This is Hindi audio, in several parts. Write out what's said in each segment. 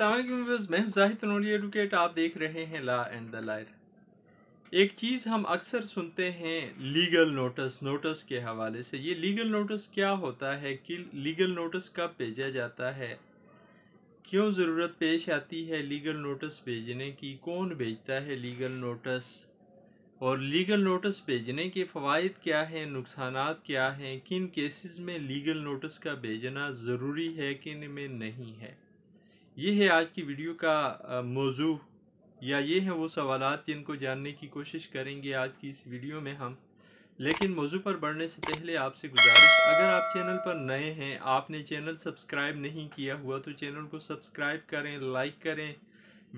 असलम मैं जाहिद नूरी एडवोकेट आप देख रहे हैं ला एंड द लायर एक चीज़ हम अक्सर सुनते हैं लीगल नोटिस नोटिस के हवाले से ये लीगल नोटिस क्या होता है कि लीगल नोटिस कब भेजा जाता है क्यों ज़रूरत पेश आती है लीगल नोटिस भेजने की कौन भेजता है लीगल नोटिस और लीगल नोटिस भेजने के फ़वाद क्या हैं नुकसान क्या हैं किन केसेस में लीगल नोटिस का भेजना ज़रूरी है किन में नहीं है ये है आज की वीडियो का मौजू या ये हैं वो सवाल जिनको जानने की कोशिश करेंगे आज की इस वीडियो में हम लेकिन मौजू पर बढ़ने से पहले आपसे गुजारिश अगर आप चैनल पर नए हैं आपने चैनल सब्सक्राइब नहीं किया हुआ तो चैनल को सब्सक्राइब करें लाइक करें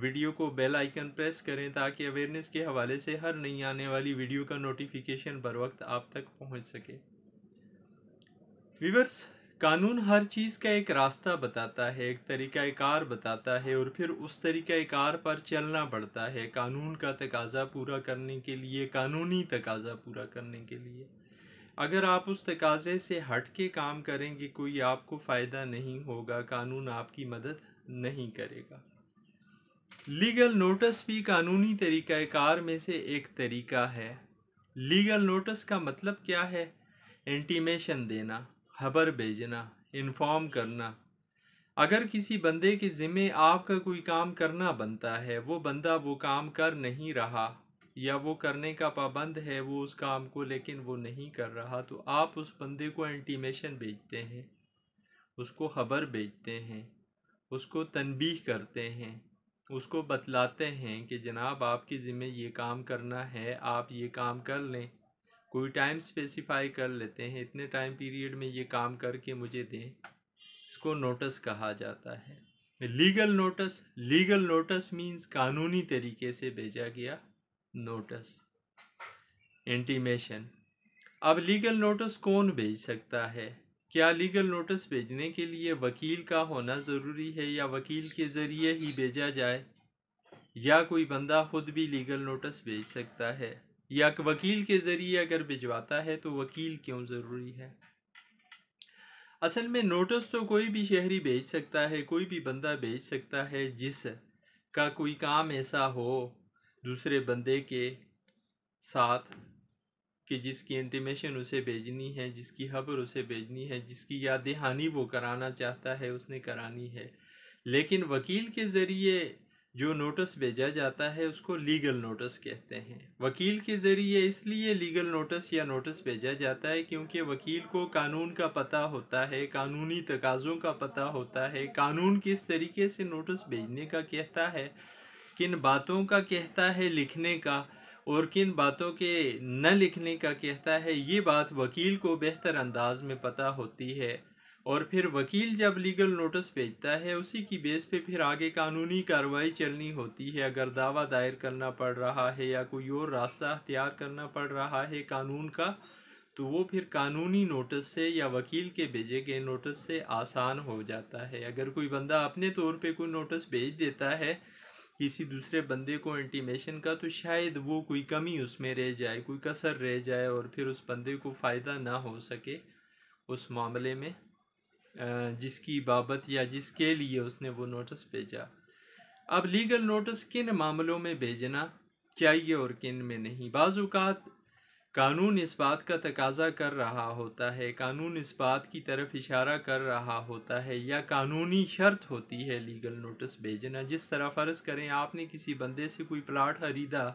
वीडियो को बेल आइकन प्रेस करें ताकि अवेयरनेस के हवाले से हर नई आने वाली वीडियो का नोटिफिकेशन बर वक्त आप तक पहुंच सके वीवर्स कानून हर चीज़ का एक रास्ता बताता है एक तरीक़ाकार बताता है और फिर उस तरीक़ाकार पर चलना पड़ता है कानून का तकाजा पूरा करने के लिए कानूनी तकाजा पूरा करने के लिए अगर आप उस तकाजे से हट के काम करेंगे कोई आपको फ़ायदा नहीं होगा कानून आपकी मदद नहीं करेगा लीगल नोटिस भी कानूनी तरीक़ाकार में से एक तरीका है लीगल नोटिस का मतलब क्या है इंटीमेशन देना खबर भेजना इन्फॉर्म करना अगर किसी बंदे के ज़िम्मे आपका कोई काम करना बनता है वो बंदा वो काम कर नहीं रहा या वो करने का पाबंद है वो उस काम को लेकिन वो नहीं कर रहा तो आप उस बंदे को इंटीमेशन भेजते हैं उसको खबर भेजते हैं उसको तनबीह करते हैं उसको बतलाते हैं कि जनाब आपके ज़िम्मे ये काम करना है आप ये काम कर लें कोई टाइम स्पेसिफाई कर लेते हैं इतने टाइम पीरियड में ये काम करके मुझे दें इसको नोटिस कहा जाता है legal notice legal notice means कानूनी तरीके से भेजा गया नोटिस इंटीमेशन अब लीगल नोटिस कौन भेज सकता है क्या लीगल नोटिस भेजने के लिए वकील का होना ज़रूरी है या वकील के ज़रिए ही भेजा जाए या कोई बंदा खुद भी लीगल नोटिस भेज सकता है या वकील के ज़रिए अगर भिजवाता है तो वकील क्यों ज़रूरी है असल में नोटिस तो कोई भी शहरी भेज सकता है कोई भी बंदा भेज सकता है जिस का कोई काम ऐसा हो दूसरे बंदे के साथ कि जिसकी इंटीमेशन उसे भेजनी है जिसकी खबर उसे भेजनी है जिसकी या दहानी वो कराना चाहता है उसने करानी है लेकिन वकील के ज़रिए जो नोटिस भेजा जाता है उसको लीगल नोटिस कहते हैं वकील के ज़रिए इसलिए लीगल नोटिस या नोटिस भेजा जाता है क्योंकि वकील को कानून का पता होता है कानूनी तकाज़ों का पता होता है कानून किस तरीके से नोटिस भेजने का कहता है किन बातों का कहता है लिखने का और किन बातों के न लिखने का कहता है ये बात वकील को बेहतर अंदाज में पता होती है और फिर वकील जब लीगल नोटिस भेजता है उसी की बेस पे फिर आगे कानूनी कार्रवाई चलनी होती है अगर दावा दायर करना पड़ रहा है या कोई और रास्ता अख्तियार करना पड़ रहा है कानून का तो वो फिर कानूनी नोटिस से या वकील के भेजे गए नोटिस से आसान हो जाता है अगर कोई बंदा अपने तौर पे कोई नोटिस भेज देता है किसी दूसरे बंदे को इंटीमेशन का तो शायद वो कोई कमी उसमें रह जाए कोई कसर रह जाए और फिर उस बंदे को फ़ायदा ना हो सके उस मामले में जिसकी बाबत या जिसके लिए उसने वो नोटिस भेजा अब लीगल नोटिस किन मामलों में भेजना चाहिए और किन में नहीं बाज़ात कानून इस बात का तकाजा कर रहा होता है कानून इस बात की तरफ इशारा कर रहा होता है या कानूनी शर्त होती है लीगल नोटिस भेजना जिस तरह फ़र्ज़ करें आपने किसी बंदे से कोई प्लाट खरीदा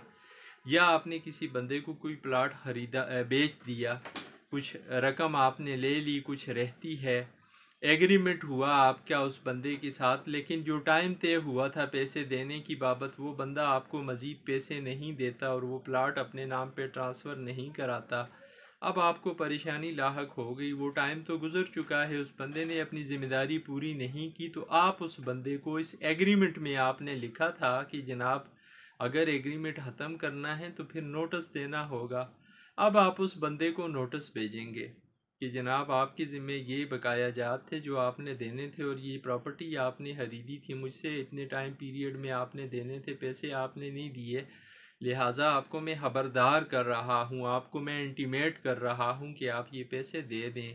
या आपने किसी बंदे को कोई प्लाट खरीदा बेच दिया कुछ रकम आपने ले ली कुछ रहती है एग्रीमेंट हुआ आपका उस बंदे के साथ लेकिन जो टाइम तय हुआ था पैसे देने की बाबत वो बंदा आपको मज़ीद पैसे नहीं देता और वो प्लाट अपने नाम पे ट्रांसफ़र नहीं कराता अब आपको परेशानी लाक हो गई वो टाइम तो गुज़र चुका है उस बंदे ने अपनी ज़िम्मेदारी पूरी नहीं की तो आप उस बंदे को इस एग्रीमेंट में आपने लिखा था कि जनाब अगर एग्रीमेंट ख़त्म करना है तो फिर नोटिस देना होगा अब आप उस बंदे को नोटिस भेजेंगे कि जनाब आपके ज़िम्मे ये बकाया जात थे जो आपने देने थे और ये प्रॉपर्टी आपने खरीदी थी मुझसे इतने टाइम पीरियड में आपने देने थे पैसे आपने नहीं दिए लिहाजा आपको मैं खबरदार कर रहा हूँ आपको मैं इंटीमेट कर रहा हूँ कि आप ये पैसे दे दें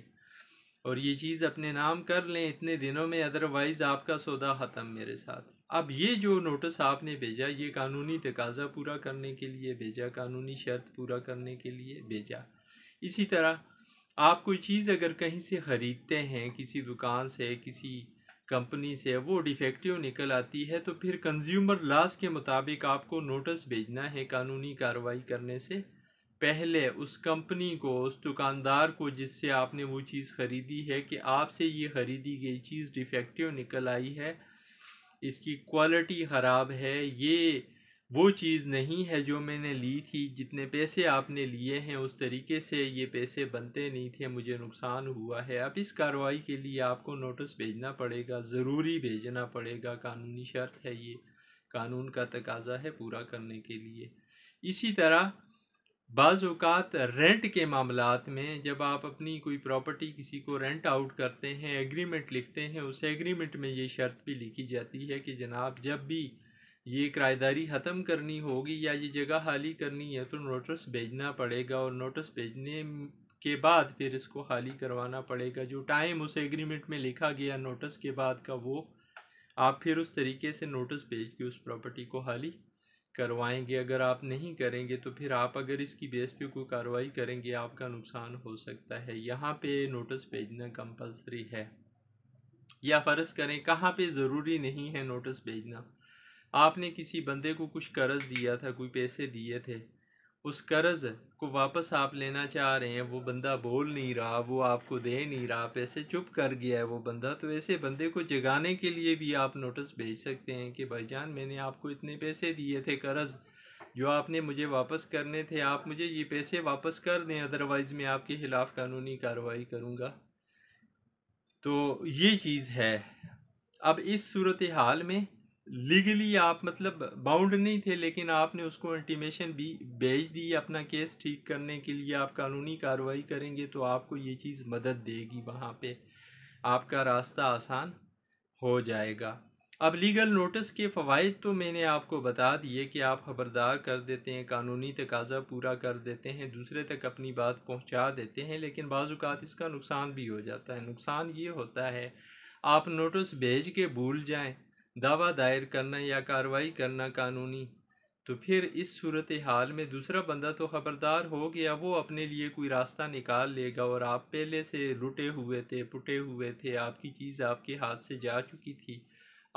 और ये चीज़ अपने नाम कर लें इतने दिनों में अदरवाइज़ आपका सौदा ख़त्म मेरे साथ अब ये जो नोटिस आपने भेजा ये कानूनी तकाजा पूरा करने के लिए भेजा कानूनी शर्त पूरा करने के लिए भेजा इसी तरह आप कोई चीज़ अगर कहीं से ख़रीदते हैं किसी दुकान से किसी कंपनी से वो डिफेक्टिव निकल आती है तो फिर कंज्यूमर लॉस के मुताबिक आपको नोटिस भेजना है कानूनी कार्रवाई करने से पहले उस कंपनी को उस दुकानदार को जिससे आपने वो चीज़ ख़रीदी है कि आपसे ये ख़रीदी गई चीज़ डिफेक्टिव निकल आई है इसकी क्वालिटी ख़राब है ये वो चीज़ नहीं है जो मैंने ली थी जितने पैसे आपने लिए हैं उस तरीके से ये पैसे बनते नहीं थे मुझे नुकसान हुआ है अब इस कार्रवाई के लिए आपको नोटिस भेजना पड़ेगा ज़रूरी भेजना पड़ेगा कानूनी शर्त है ये कानून का तकाजा है पूरा करने के लिए इसी तरह बाज़ात रेंट के मामलों में जब आप अपनी कोई प्रॉपर्टी किसी को रेंट आउट करते हैं एग्रीमेंट लिखते हैं उस एग्रीमेंट में ये शर्त भी लिखी जाती है कि जनाब जब भी ये किराएदारी ख़त्म करनी होगी या ये जगह खाली करनी है तो नोटिस भेजना पड़ेगा और नोटिस भेजने के बाद फिर इसको खाली करवाना पड़ेगा जो टाइम उस एग्रीमेंट में लिखा गया नोटिस के बाद का वो आप फिर उस तरीके से नोटिस भेज के उस प्रॉपर्टी को खाली करवाएंगे अगर आप नहीं करेंगे तो फिर आप अगर इसकी बेस पे कोई कार्रवाई करेंगे आपका नुकसान हो सकता है यहाँ पे नोटिस भेजना कंपलसरी है या फ़र्ज़ करें कहाँ पे ज़रूरी नहीं है नोटिस भेजना आपने किसी बंदे को कुछ कर्ज़ दिया था कोई पैसे दिए थे उस कर्ज़ को वापस आप लेना चाह रहे हैं वो बंदा बोल नहीं रहा वो आपको दे नहीं रहा पैसे चुप कर गया है वो बंदा तो ऐसे बंदे को जगाने के लिए भी आप नोटिस भेज सकते हैं कि भाई जान मैंने आपको इतने पैसे दिए थे कर्ज़ जो आपने मुझे वापस करने थे आप मुझे ये पैसे वापस कर दें अदरवाइज़ मैं आपके ख़िलाफ़ कानूनी कार्रवाई करूँगा तो ये चीज़ है अब इस सूरत हाल में लीगली आप मतलब बाउंड नहीं थे लेकिन आपने उसको अल्टीमेशन भी भेज दी अपना केस ठीक करने के लिए आप कानूनी कार्रवाई करेंगे तो आपको ये चीज़ मदद देगी वहाँ पे आपका रास्ता आसान हो जाएगा अब लीगल नोटिस के फ़वाद तो मैंने आपको बता दिए कि आप खबरदार कर देते हैं कानूनी तकाजा पूरा कर देते हैं दूसरे तक अपनी बात पहुँचा देते हैं लेकिन बाज़ात इसका नुकसान भी हो जाता है नुकसान ये होता है आप नोटिस भेज के भूल जाएँ दावा दायर करना या कार्रवाई करना कानूनी तो फिर इस सूरत हाल में दूसरा बंदा तो ख़बरदार हो गया वो अपने लिए कोई रास्ता निकाल लेगा और आप पहले से रुटे हुए थे पुटे हुए थे आपकी चीज़ आपके हाथ से जा चुकी थी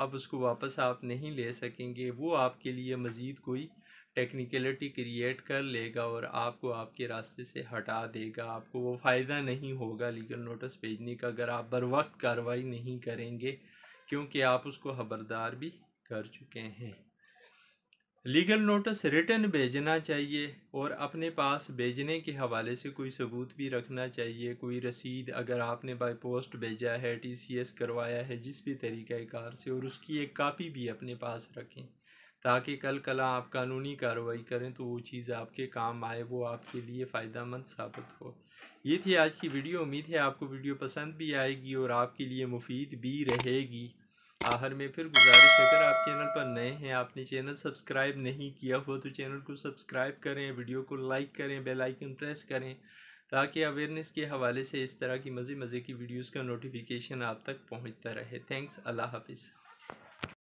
अब उसको वापस आप नहीं ले सकेंगे वो आपके लिए मज़ीद कोई टेक्निकलिटी क्रिएट कर लेगा और आपको आपके रास्ते से हटा देगा आपको वो फ़ायदा नहीं होगा लीगल नोटिस भेजने का अगर आप बर वक्त कार्रवाई नहीं करेंगे क्योंकि आप उसको खबरदार भी कर चुके हैं लीगल नोटिस रिटर्न भेजना चाहिए और अपने पास भेजने के हवाले से कोई सबूत भी रखना चाहिए कोई रसीद अगर आपने बाई पोस्ट भेजा है टीसीएस करवाया है जिस भी तरीक़ाकार से और उसकी एक कापी भी अपने पास रखें ताकि कल कल आप कानूनी कार्रवाई करें तो वो चीज़ आपके काम आए वो आपके लिए फ़ायदा मंद साबित हो ये थी आज की वीडियो उम्मीद है आपको वीडियो पसंद भी आएगी और आपके लिए मुफीद भी रहेगी आखिर में फिर गुजारिश अगर आप चैनल पर नए हैं आपने चैनल सब्सक्राइब नहीं किया हो तो चैनल को सब्सक्राइब करें वीडियो को लाइक करें बेल आइकन प्रेस करें ताकि अवेयरनेस के हवाले से इस तरह की मज़े मज़े की वीडियोज़ का नोटिफिकेशन आप तक पहुँचता रहे थैंक्स अल्लाह हाफिज़